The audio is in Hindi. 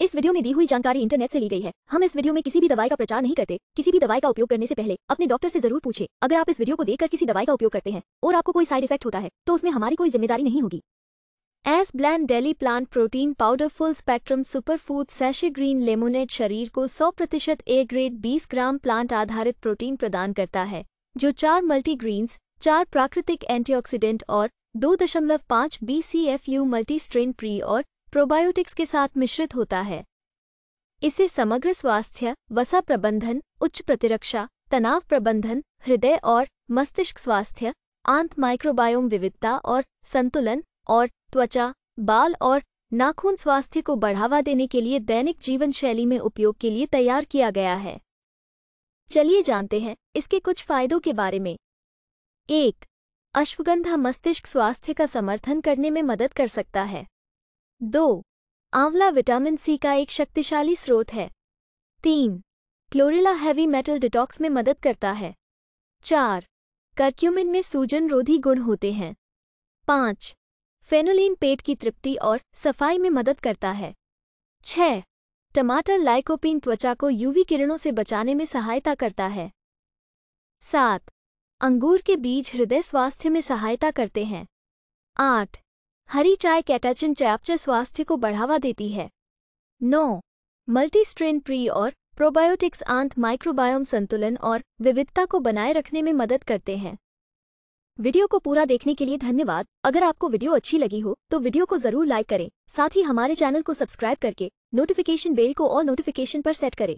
इस वीडियो में दी हुई जानकारी इंटरनेट से ली गई है हम इस वीडियो में किसी भी दवाई का प्रचार नहीं करते किसी भी दवाई का उपयोग करने से पहले अपने डॉक्टर से जरूर पूछे अगर आप इस वीडियो को देखकर किसी दवाई का उपयोग करते हैं और आपको कोई साइड इफेक्ट होता है तो उसमें हमारी कोई जिम्मेदारी नहीं होगी Ace Blend daily plant protein powder full spectrum food sachet green lemonade शरीर को सौ प्रतिशत ए ग्रेड बीस ग्राम प्लांट आधारित प्रोटीन प्रदान करता है जो चार मल्टीग्रीन्स चार प्राकृतिक एंटीऑक्सीडेंट और दो दशमलव पाँच B C F U multi strain pre और प्रोबायोटिक्स के साथ मिश्रित होता है इसे समग्र स्वास्थ्य वसा प्रबंधन उच्च प्रतिरक्षा तनाव प्रबंधन हृदय और मस्तिष्क स्वास्थ्य आंत माइक्रोबायोम विविधता और संतुलन और त्वचा बाल और नाखून स्वास्थ्य को बढ़ावा देने के लिए दैनिक जीवन शैली में उपयोग के लिए तैयार किया गया है चलिए जानते हैं इसके कुछ फायदों के बारे में एक अश्वगंधा मस्तिष्क स्वास्थ्य का समर्थन करने में मदद कर सकता है दो आंवला विटामिन सी का एक शक्तिशाली स्रोत है तीन क्लोरिला हैवी मेटल डिटॉक्स में मदद करता है चार कर्क्यूमिन में सूजन रोधी गुण होते हैं पाँच फेनोलिन पेट की तृप्ति और सफाई में मदद करता है छः टमाटर लाइकोपिन त्वचा को यूवी किरणों से बचाने में सहायता करता है सात अंगूर के बीज हृदय स्वास्थ्य में सहायता करते हैं आठ हरी चाय कैटाचिन चयापचय स्वास्थ्य को बढ़ावा देती है नौ मल्टी स्ट्रेन प्री और प्रोबायोटिक्स आंत माइक्रोबायोम संतुलन और विविधता को बनाए रखने में मदद करते हैं वीडियो को पूरा देखने के लिए धन्यवाद अगर आपको वीडियो अच्छी लगी हो तो वीडियो को जरूर लाइक करें साथ ही हमारे चैनल को सब्सक्राइब करके नोटिफिकेशन बेल को और नोटिफिकेशन पर सेट करें